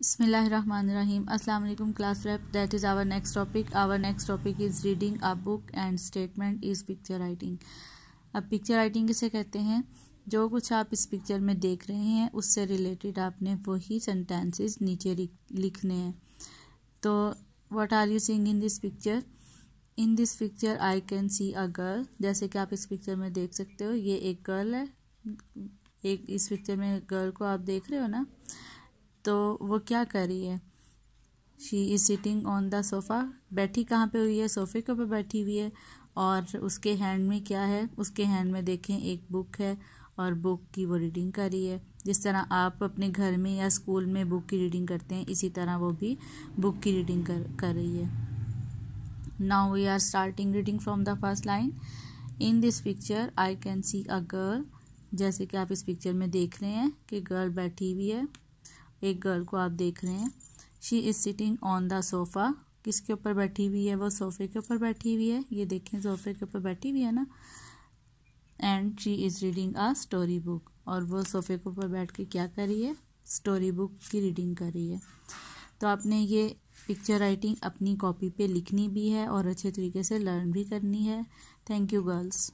बसमिलीम अस्सलाम वालेकुम class rep that is our next topic our next topic is reading a book and statement is picture writing अब picture writing किसे कहते हैं जो कुछ आप इस पिक्चर में देख रहे हैं उससे रिलेटेड आपने वही सेंटेंसेस नीचे लिखने हैं तो what are you seeing in this picture in this picture I can see a girl जैसे कि आप इस पिक्चर में देख सकते हो ये एक गर्ल है एक इस पिक्चर में गर्ल को आप देख रहे हो ना तो वो क्या कर रही है she is sitting on the sofa बैठी कहाँ पे हुई है सोफ़े के ऊपर बैठी हुई है और उसके हैंड में क्या है उसके हैंड में देखें एक बुक है और बुक की वो रीडिंग कर रही है जिस तरह आप अपने घर में या स्कूल में बुक की रीडिंग करते हैं इसी तरह वो भी बुक की रीडिंग कर कर रही है now we are starting reading from the first line in this picture I can see a girl जैसे कि आप इस पिक्चर में देख रहे हैं कि गर्ल बैठी हुई है एक गर्ल को आप देख रहे हैं she is sitting on the sofa किसके ऊपर बैठी हुई है वो सोफ़े के ऊपर बैठी हुई है ये देखें सोफ़े के ऊपर बैठी हुई है ना and she is reading a story book और वो सोफ़े के ऊपर बैठ के क्या कर रही है स्टोरी बुक की रीडिंग कर रही है तो आपने ये पिक्चर राइटिंग अपनी कॉपी पे लिखनी भी है और अच्छे तरीके से लर्न भी करनी है थैंक यू गर्ल्स